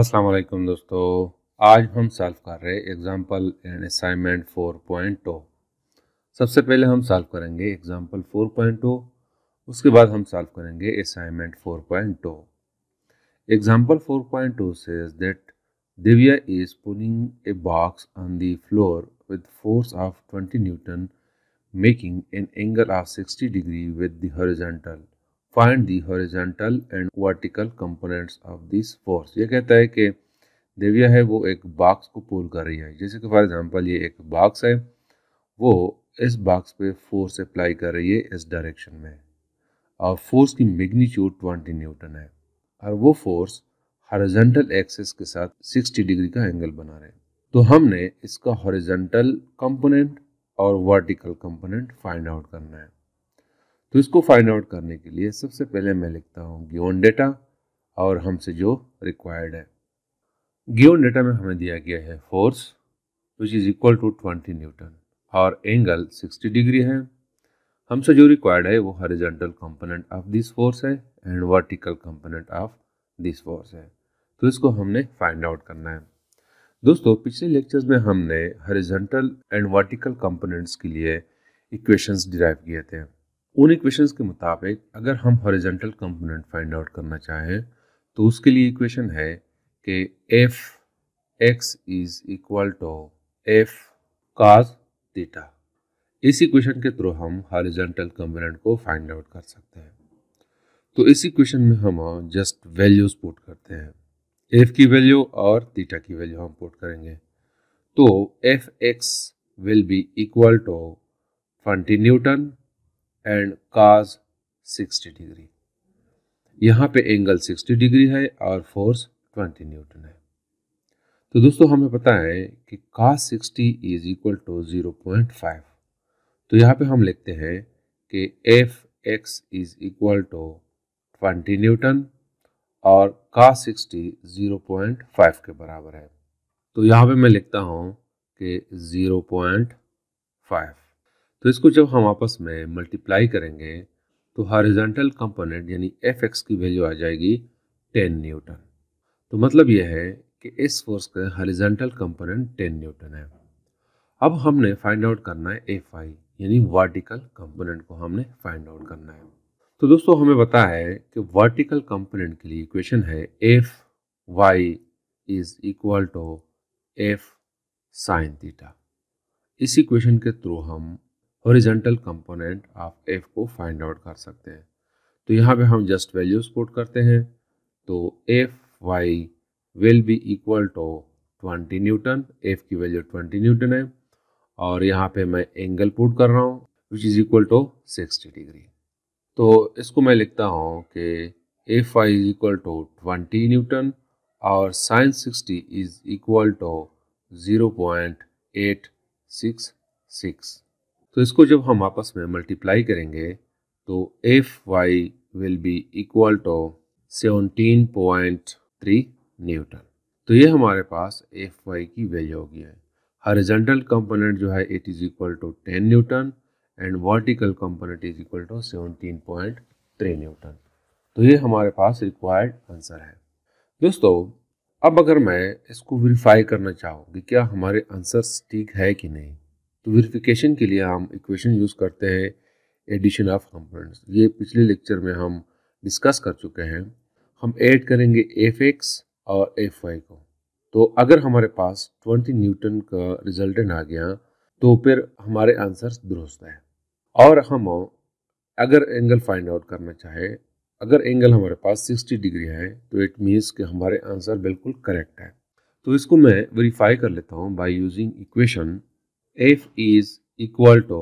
अस्सलाम वालेकुम दोस्तों आज हम सॉल्व कर रहे हैं एग्जांपल एंड असाइनमेंट 4.0 सबसे पहले हम सॉल्व करेंगे एग्ज़ाम्पल फोर पॉइंट टू उसके बाद हम सॉल्व करेंगे assignment four point example four point that Divya is pulling a box on the floor with force of twenty newton making an angle of 60 degree with the horizontal find the horizontal and vertical components of this force ये कहता है कि देविया है वो एक box को पुल कर रही है जैसे कि फॉर एग्जांपल ये एक बॉक्स है वो इस बॉक्स पे फोर्स अप्लाई कर रही है इस डायरेक्शन में और फोर्स की मैग्नीट्यूड ट्वेंटी न्यूटन है और वो फोर्स हॉरिजेंटल एक्सेस के साथ सिक्सटी डिग्री का एंगल बना रहे हैं तो हमने इसका हॉरिजेंटल कंपोनेंट और वर्टिकल कंपोनेंट फाइंड आउट करना है तो इसको फाइंड आउट करने के लिए सबसे पहले मैं लिखता हूँ गिवन डेटा और हमसे जो रिक्वायर्ड है गिवन डेटा में हमें दिया गया है force which is equal to twenty newton और एंगल सिक्सटी डिग्री है हमसे जो रिक्वायर्ड है वो horizontal component of this force है and vertical component of this force है तो इसको हमने फाइंड आउट करना है दोस्तों पिछले लेक्चर्स में हमने हरिजेंटल एंड वर्टिकल कंपोनेंट्स के लिए इक्वेशंस डिराइव किए थे उन इक्वेशंस के मुताबिक अगर हम हॉरिजेंटल कंपोनेंट फाइंड आउट करना चाहें तो उसके लिए इक्वेशन है कि F X is equal to F cos theta इस इक्वेशन के थ्रू हम हॉरिजेंटल कंपोनेंट को फाइंड आउट कर सकते हैं तो इस इक्वेशन में हम जस्ट वैल्यूज पुट करते हैं एफ की वैल्यू और थीटा की वैल्यू हम पुट करेंगे तो F X will be equal to twenty newton and cos 60 degree यहाँ पे एंगल 60 डिग्री है और फोर्स 20 न्यूटन है तो दोस्तों हमें पता है कि cos 60 is equal to five तो यहाँ पे हम लिखते हैं कि F X is equal to twenty newton और का 60 0.5 के बराबर है तो यहाँ पे मैं लिखता हूँ कि 0.5 तो इसको जब हम आपस में मल्टीप्लाई करेंगे तो हॉरिजेंटल कंपोनेंट यानी एफ एक्स की वैल्यू आ जाएगी टेन न्यूटन तो मतलब यह है कि इस फोर्स का हॉरिजेंटल कंपोनेंट टेन न्यूटन है अब हमने फाइंड आउट करना है एफ आई यानी वर्टिकल कंपोनेंट को हमने फाइंड आउट करना है तो दोस्तों हमें बताया है कि वर्टिकल कंपोनेंट के लिए इक्वेशन है F Y is equal to F sine theta इस इक्वेशन के थ्रू हम हॉरिजेंटल कंपोनेंट ऑफ एफ को फाइंड आउट कर सकते हैं तो यहाँ पे हम जस्ट वैल्यूज पुट करते हैं तो F Y will be equal to twenty newton F की वैल्यू ट्वेंटी न्यूटन है और यहाँ पे मैं एंगल पुट कर रहा हूँ which is equal to sixty degree तो इसको मैं लिखता हूँ कि F Y is equal to twenty newton और sine sixty is equal to zero point eight six six तो इसको जब हम आपस में मल्टीप्लाई करेंगे तो F Y will be equal to seventeen point three newton तो ये हमारे पास एफ वाई की वैल्यू होगी है हरिजेंटल कंपोनेंट जो है it is equal to ten newton and vertical component is equal to seventeen point three newton तो ये हमारे पास रिक्वायर्ड आंसर है दोस्तों अब अगर मैं इसको वेरीफाई करना चाहूँ कि क्या हमारे आंसर्स ठीक है कि नहीं तो वेरिफिकेशन के लिए हम इक्वेशन यूज़ करते हैं एडिशन ऑफ कंपोनेंट्स ये पिछले लेक्चर में हम डिस्कस कर चुके हैं हम ऐड करेंगे एफ एक्स और एफ वाई को तो अगर हमारे पास 20 न्यूटन का रिजल्टेंट आ गया तो फिर हमारे आंसर दुरुस्त है और हम अगर एंगल फाइंड आउट करना चाहे अगर एंगल हमारे पास 60 डिग्री है तो इट मीन्स कि हमारे आंसर बिल्कुल करेक्ट है तो इसको मैं वेरीफाई कर लेता हूँ by using equation f is equal to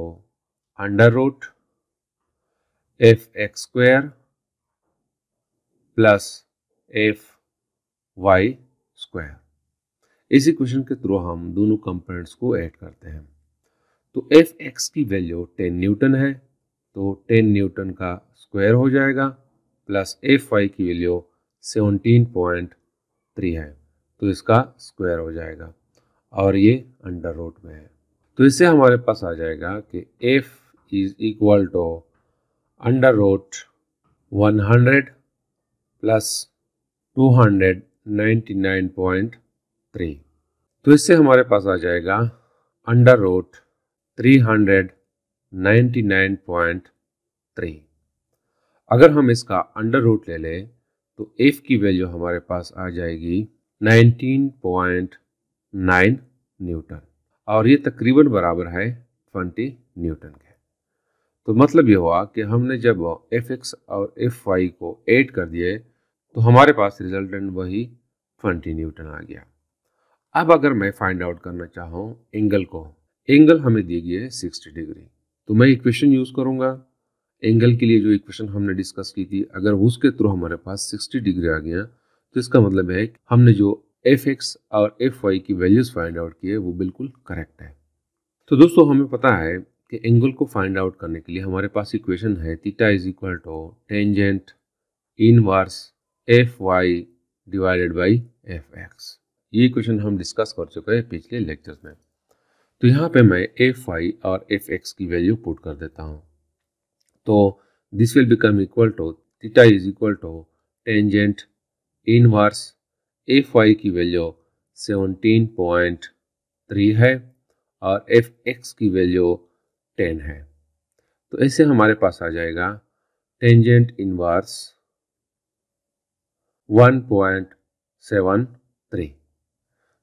under root X square plus F Y square इस इक्वेशन के थ्रू हम दोनों कंपोनेंट्स को ऐड करते हैं तो एफ एक्स की वैल्यू 10 न्यूटन है तो 10 न्यूटन का स्क्वायर हो जाएगा प्लस एफ वाई की वैल्यू 17.3 है तो इसका स्क्वायर हो जाएगा और ये अंडर रूट में है तो इससे हमारे पास आ जाएगा कि F is equal to under root one hundred plus two hundred ninety nine point three तो इससे हमारे पास आ जाएगा under root three hundred ninety nine point three अगर हम इसका अंडर रोट ले लें तो एफ की वैल्यू हमारे पास आ जाएगी नाइनटीन पॉइंट नाइन न्यूटन और ये तकरीबन बराबर है ट्वेंटी न्यूटन के तो मतलब ये हुआ कि हमने जब एफ एक्स और एफ वाई को ऐड कर दिए तो हमारे पास रिजल्टेंट वही ट्वेंटी न्यूटन आ गया अब अगर मैं फाइंड आउट करना चाहूँ एंगल को एंगल हमें दी गई है सिक्सटी डिग्री तो मैं इक्वेशन यूज़ करूँगा एंगल के लिए जो इक्वेशन हमने डिस्कस की थी अगर उसके थ्रू हमारे पास सिक्सटी डिग्री आ गया तो इसका मतलब है हमने जो एफ एक्स और एफ वाई की वैल्यूज़ फाइंड आउट किए वो बिल्कुल करेक्ट है तो दोस्तों हमें पता है कि एंगल को फाइंड आउट करने के लिए हमारे पास इक्वेशन है theta is equal to tangent inverse F Y divided by F X ये इक्वेशन हम डिस्कस कर चुके हैं पिछले लेक्चर में तो यहाँ पे मैं एफ वाई और एफ एक्स की वैल्यू पुट कर देता हूँ तो this will become equal to theta is equal to tangent inverse F Y की वैल्यू सेवनटीन पॉइंट थ्री है और एफ एक्स की वैल्यू टेन है तो ऐसे हमारे पास आ जाएगा tangent inverse one point seven three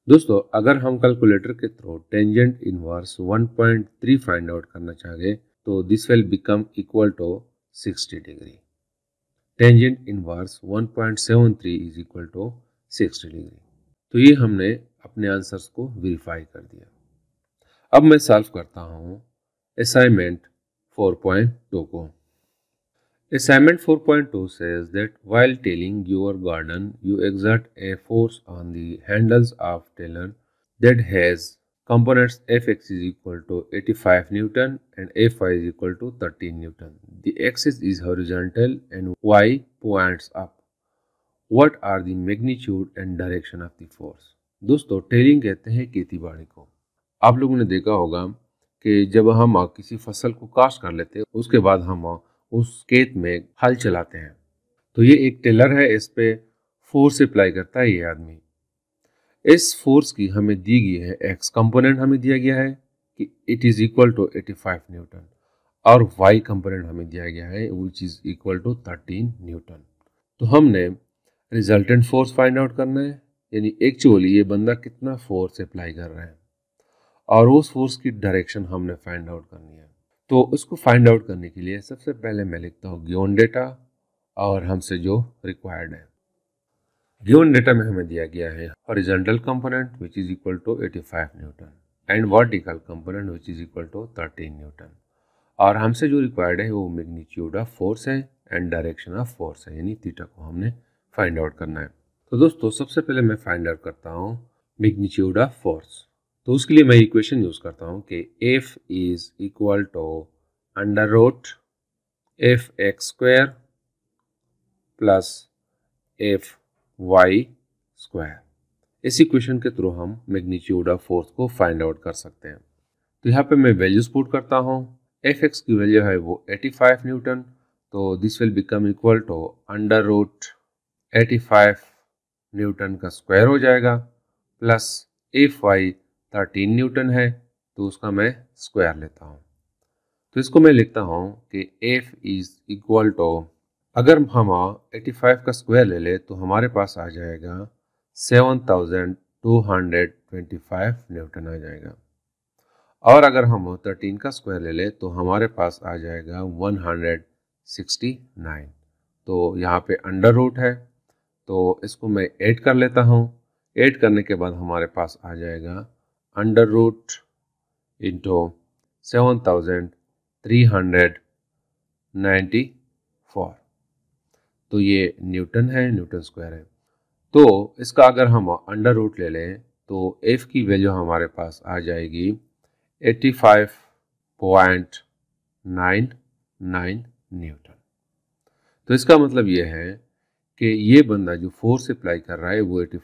दोस्तों अगर हम कैलकुलेटर के through tangent inverse 1.3 find out करना चाहें तो this will become equal to 60 degree tangent inverse 1.73 is equal to 60 degree तो ये हमने अपने आंसर्स को वेरीफाई कर दिया अब मैं सॉल्व करता हूँ असाइनमेंट 4.2 को assignment 4.2 point two says that while tilling your garden you exert a force on the handles of tiller that has components f x is equal to 85 newton and f y is equal to 13 newton the axis is horizontal and y points up what are the magnitude and direction of the force दोस्तों tilling कहते हैं खेती बाड़ी को आप लोगों ने देखा होगा कि जब हम किसी फसल को कास्ट कर लेते हैं उसके बाद हम उस खेत में हल चलाते हैं तो ये एक टेलर है इस पे फोर्स अप्लाई करता है ये आदमी इस फोर्स की हमें दी गई है एक्स कंपोनेंट हमें दिया गया है कि it is equal to eighty five newton और वाई कंपोनेंट हमें दिया गया है which is equal to thirteen newton तो हमने रिजल्टेंट फोर्स फाइंड आउट करना है यानी एक्चुअली ये बंदा कितना फोर्स अप्लाई कर रहा है और उस फोर्स की डायरेक्शन हमने फाइंड आउट करनी है तो उसको फाइंड आउट करने के लिए सबसे पहले मैं लिखता हूँ ग्योन डेटा और हमसे जो रिक्वायर्ड है ग्योन डेटा में हमें दिया गया है horizontal component which is equal to 85 newton and vertical component which is equal to thirteen newton और हमसे जो रिक्वायर्ड है वो मैग्नीट्यूड ऑफ फोर्स है एंड डायरेक्शन ऑफ फोर्स है यानी थीटा को हमने फाइंड आउट करना है तो दोस्तों सबसे पहले मैं फाइंड आउट करता हूँ मैग्नीट्यूड ऑफ फोर्स तो उसके लिए मैं इक्वेशन यूज़ करता हूँ कि F is equal to under root F X square plus F Y square इस इक्वेशन के थ्रू हम मैग्नीट्यूड ऑफ फोर्स को फाइंड आउट कर सकते हैं तो यहाँ पे मैं वैल्यूज पुट करता हूँ एफ एक्स की वैल्यू है वो 85 न्यूटन तो this will become equal to under root 85 newton का स्क्वायर हो जाएगा plus F Y thirteen newton है तो उसका मैं स्क्वायर लेता हूँ तो इसको मैं लिखता हूँ कि एफ इज इक्वल टू अगर हम 85 का स्क्वायर ले ले तो हमारे पास आ जाएगा 7225 न्यूटन आ जाएगा और अगर हम 13 का स्क्वायर ले ले तो हमारे पास आ जाएगा 169 तो यहाँ पे अंडर रूट है तो इसको मैं ऐड कर लेता हूँ ऐड करने के बाद हमारे पास आ जाएगा under root into seven thousand three hundred ninety four तो ये न्यूटन है न्यूटन स्क्वायर है तो इसका अगर हम अंडर रूट ले लें तो एफ की वैल्यू हमारे पास आ जाएगी eighty five point nine nine newton तो इसका मतलब ये है कि ये बंदा जो फोर्स अप्लाई कर रहा है वो 85.99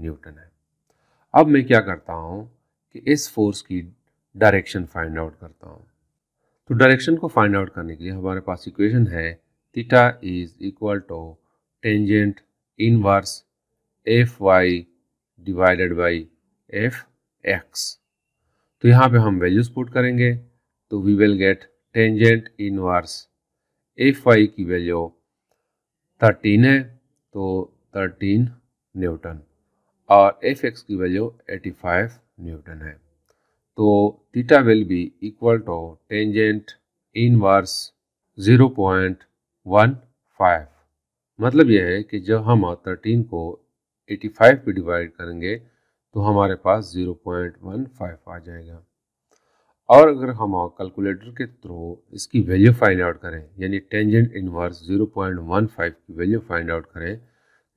न्यूटन है अब मैं क्या करता हूँ कि इस फोर्स की डायरेक्शन फाइंड आउट करता हूँ तो डायरेक्शन को फाइंड आउट करने के लिए हमारे पास इक्वेशन है theta is equal to tangent inverse F Y divided by F X तो यहाँ पे हम वैल्यूज पुट करेंगे तो we will get tangent inverse F Y की वैल्यू थर्टीन है तो थर्टीन न्यूटन और एफ एक्स की वैल्यू एटी फाइव न्यूटन है तो theta will be equal to tangent inverse zero point one five मतलब यह है कि जब हम थर्टीन को एटी फाइव पर डिवाइड करेंगे तो हमारे पास ज़ीरो पॉइंट वन फाइव आ जाएगा और अगर हम कैलकुलेटर के थ्रू इसकी वैल्यू फाइंड आउट करें यानी टेंजेंट इनवर्स 0.15 की वैल्यू फाइंड आउट करें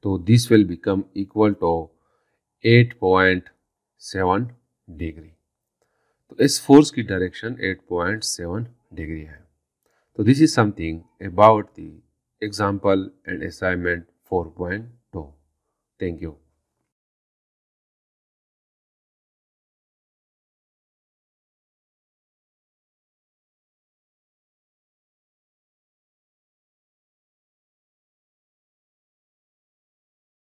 तो this will become equal to 8.7 degree तो इस फोर्स की डायरेक्शन 8.7 डिग्री है तो this is something about the example and assignment 4.2 thank you